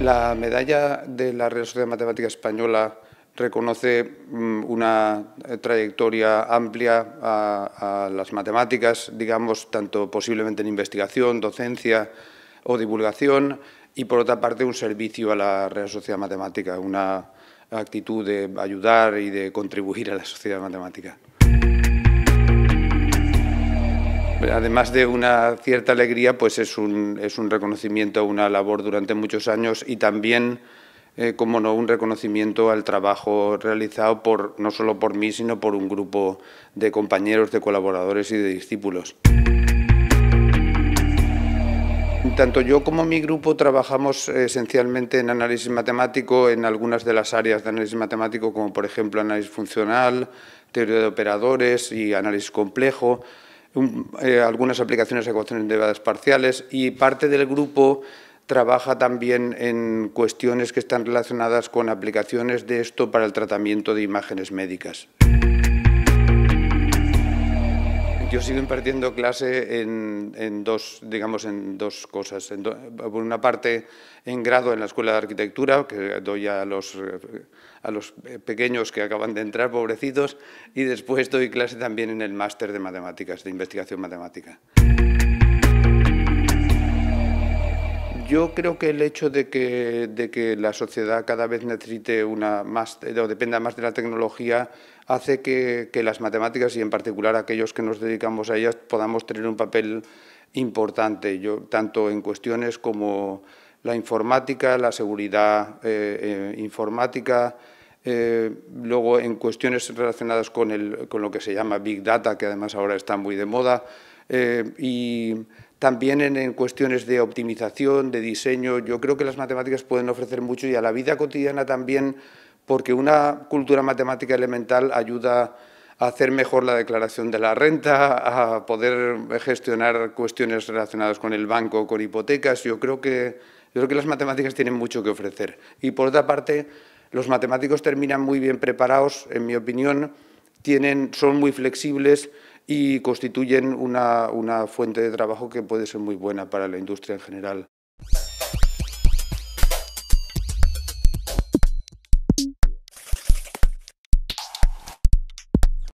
La medalla de la Real Sociedad Matemática Española reconoce mm, una trayectoria amplia a, a, las matemáticas, digamos, tanto posiblemente en investigación, docencia o divulgación, y por otra parte un servicio a la Real Sociedad Matemática, una actitud de ayudar y de contribuir a la sociedad matemática además de una cierta alegría, pues es un, es un reconocimiento a una labor durante muchos años y también, eh, como no, un reconocimiento al trabajo realizado por, no solo por mí, sino por un grupo de compañeros, de colaboradores y de discípulos. Tanto yo como mi grupo trabajamos esencialmente en análisis matemático, en algunas de las áreas de análisis matemático, como por ejemplo análisis funcional, teoría de operadores y análisis complejo. Eh, algunas aplicaciones a ecuaciones derivadas parciales y parte del grupo trabaja también en cuestiones que están relacionadas con aplicaciones de esto para el tratamiento de imágenes médicas. Yo sigo impartiendo clase en, dos, digamos, en dos cosas. por una parte, en grado en la Escuela de Arquitectura, que doy a los, a los pequeños que acaban de entrar, pobrecitos, y después doy clase también en el máster de matemáticas, de investigación matemática. Yo creo que el hecho de que, la sociedad cada vez necesite una más o dependa más de la tecnología hace que, las matemáticas y en particular aquellos que nos dedicamos a ellas podamos tener un papel importante, yo, tanto en cuestiones como la informática, la seguridad eh, eh, informática, eh, luego, en cuestiones relacionadas con, el, con, lo que se llama Big Data, que además ahora está muy de moda, eh, y también en, en, cuestiones de optimización, de diseño, yo creo que las matemáticas pueden ofrecer mucho y a la vida cotidiana también, porque una cultura matemática elemental ayuda a hacer mejor la declaración de la renta, a poder gestionar cuestiones relacionadas con el banco, con hipotecas. Yo creo que, yo creo que las matemáticas tienen mucho que ofrecer. Y por otra parte, los matemáticos terminan muy bien preparados, en mi opinión, tienen, son muy flexibles y constituyen una fuente de trabajo que puede ser muy buena para la industria en general.